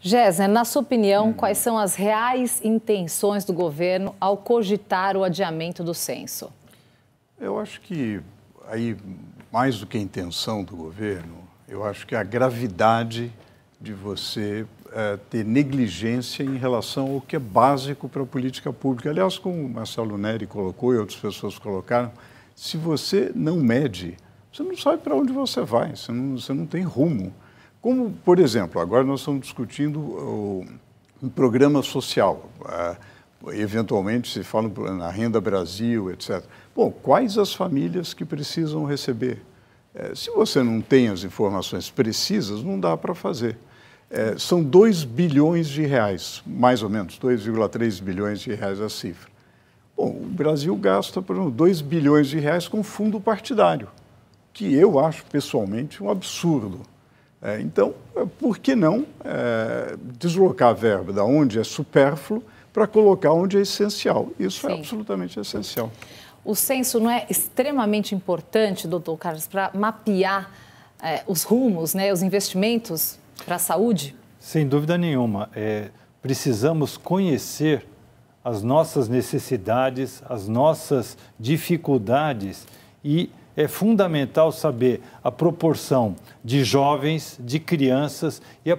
Gésner, na sua opinião, hum. quais são as reais intenções do governo ao cogitar o adiamento do censo? Eu acho que, aí, mais do que a intenção do governo, eu acho que a gravidade de você é, ter negligência em relação ao que é básico para a política pública. Aliás, como o Marcelo Neri colocou e outras pessoas colocaram, se você não mede, você não sabe para onde você vai, você não, você não tem rumo. Como, por exemplo, agora nós estamos discutindo o, um programa social. É, eventualmente se fala na Renda Brasil, etc. Bom, quais as famílias que precisam receber? É, se você não tem as informações precisas, não dá para fazer. É, são 2 bilhões de reais, mais ou menos, 2,3 bilhões de reais a cifra. Bom, o Brasil gasta, por exemplo, 2 bilhões de reais com fundo partidário, que eu acho pessoalmente um absurdo. É, então, é, por que não é, deslocar a verba da onde é supérfluo para colocar onde é essencial? Isso é Sim. é absolutamente essencial. O censo não é extremamente importante, doutor Carlos, para mapear é, os rumos, né, os investimentos para a saúde? Sem dúvida nenhuma. É, precisamos conhecer as nossas necessidades, as nossas dificuldades e é fundamental saber a proporção de jovens, de crianças e a,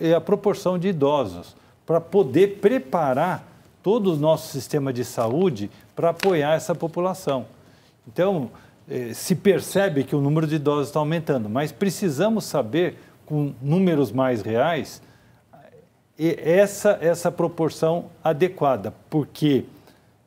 e a proporção de idosos, para poder preparar todo o nosso sistema de saúde para apoiar essa população. Então, eh, se percebe que o número de idosos está aumentando, mas precisamos saber, com números mais reais, eh, essa, essa proporção adequada, porque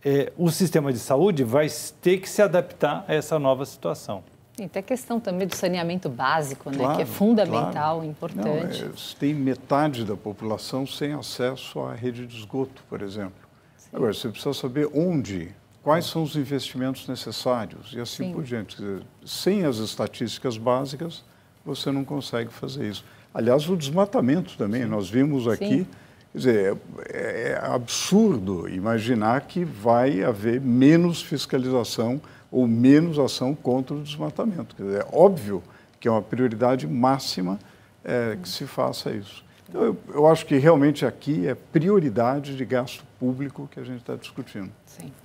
é, o sistema de saúde vai ter que se adaptar a essa nova situação. E até a questão também do saneamento básico, né? que é fundamental, claro. importante. Não, é, tem metade da população sem acesso à rede de esgoto, por exemplo. Sim. Agora, você precisa saber onde, quais são os investimentos necessários e assim Sim. por diante. sem as estatísticas básicas, você não consegue fazer isso. Aliás, o desmatamento também, Sim. nós vimos aqui Quer dizer, é, é absurdo imaginar que vai haver menos fiscalização ou menos ação contra o desmatamento. Quer dizer, é óbvio que é uma prioridade máxima é, que se faça isso. Então, eu, eu acho que realmente aqui é prioridade de gasto público que a gente está discutindo. Sim.